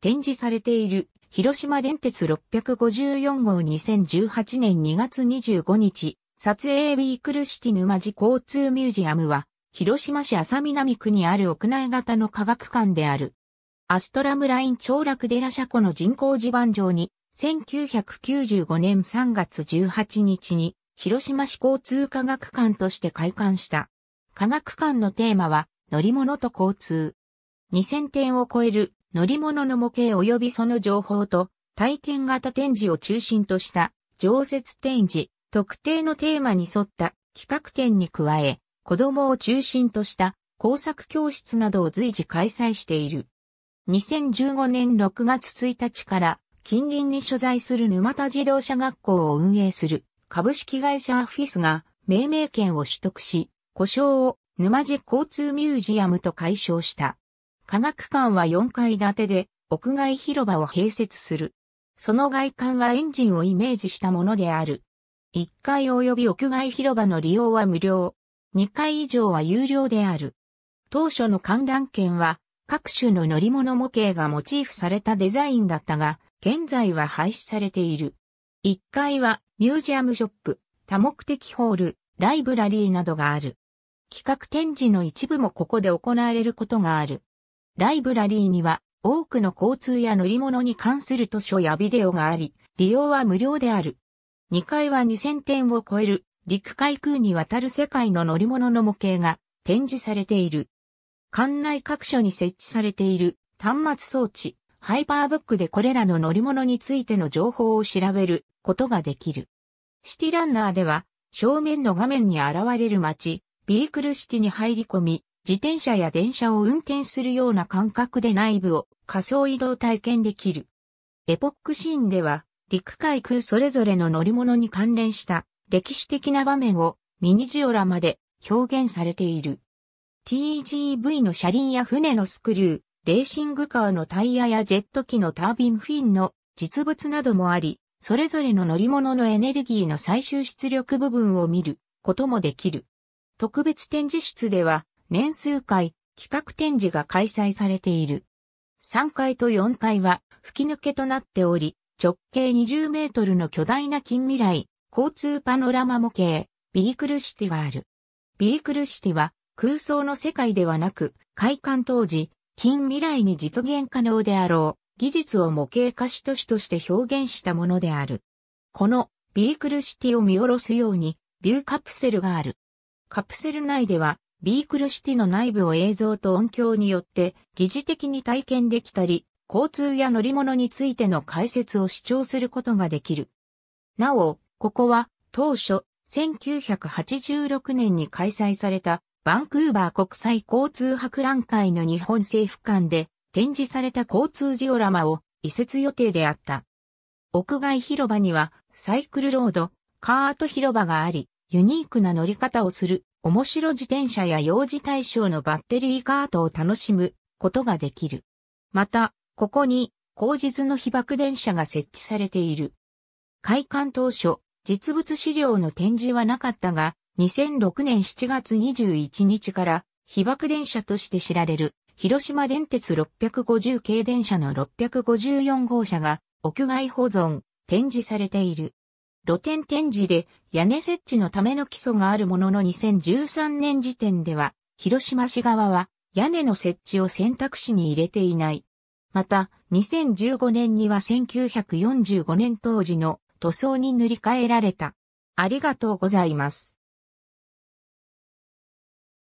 展示されている広島電鉄654号2018年2月25日、撮影ビークルシティ沼地交通ミュージアムは、広島市浅南区にある屋内型の科学館である。アストラムライン長楽寺車庫の人工地盤上に、1995年3月18日に、広島市交通科学館として開館した。科学館のテーマは、乗り物と交通。2000点を超える乗り物の模型及びその情報と体験型展示を中心とした常設展示、特定のテーマに沿った企画展に加え、子供を中心とした工作教室などを随時開催している。2015年6月1日から近隣に所在する沼田自動車学校を運営する株式会社アフィスが命名権を取得し、故障を沼地交通ミュージアムと解消した。科学館は4階建てで、屋外広場を併設する。その外観はエンジンをイメージしたものである。1階及び屋外広場の利用は無料。2階以上は有料である。当初の観覧券は各種の乗り物模型がモチーフされたデザインだったが、現在は廃止されている。1階はミュージアムショップ、多目的ホール、ライブラリーなどがある。企画展示の一部もここで行われることがある。ライブラリーには多くの交通や乗り物に関する図書やビデオがあり、利用は無料である。2階は2000点を超える陸海空にわたる世界の乗り物の模型が展示されている。館内各所に設置されている端末装置、ハイパーブックでこれらの乗り物についての情報を調べることができる。シティランナーでは正面の画面に現れる街、ビークルシティに入り込み、自転車や電車を運転するような感覚で内部を仮想移動体験できる。エポックシーンでは、陸海空それぞれの乗り物に関連した歴史的な場面をミニジオラマで表現されている。TGV の車輪や船のスクリュー、レーシングカーのタイヤやジェット機のタービンフィンの実物などもあり、それぞれの乗り物のエネルギーの最終出力部分を見ることもできる。特別展示室では年数回企画展示が開催されている。3階と4階は吹き抜けとなっており、直径20メートルの巨大な近未来、交通パノラマ模型、ビークルシティがある。ビークルシティは空想の世界ではなく、開館当時、近未来に実現可能であろう、技術を模型化し都市として表現したものである。このビークルシティを見下ろすように、ビューカプセルがある。カプセル内では、ビークルシティの内部を映像と音響によって疑似的に体験できたり、交通や乗り物についての解説を視聴することができる。なお、ここは当初1986年に開催されたバンクーバー国際交通博覧会の日本政府館で展示された交通ジオラマを移設予定であった。屋外広場にはサイクルロード、カート広場があり、ユニークな乗り方をする面白自転車や幼児対象のバッテリーカートを楽しむことができる。また、ここに、事図の被爆電車が設置されている。開館当初、実物資料の展示はなかったが、2006年7月21日から被爆電車として知られる広島電鉄650系電車の654号車が屋外保存、展示されている。露店展示で屋根設置のための基礎があるものの2013年時点では、広島市側は屋根の設置を選択肢に入れていない。また、2015年には1945年当時の塗装に塗り替えられた。ありがとうございます。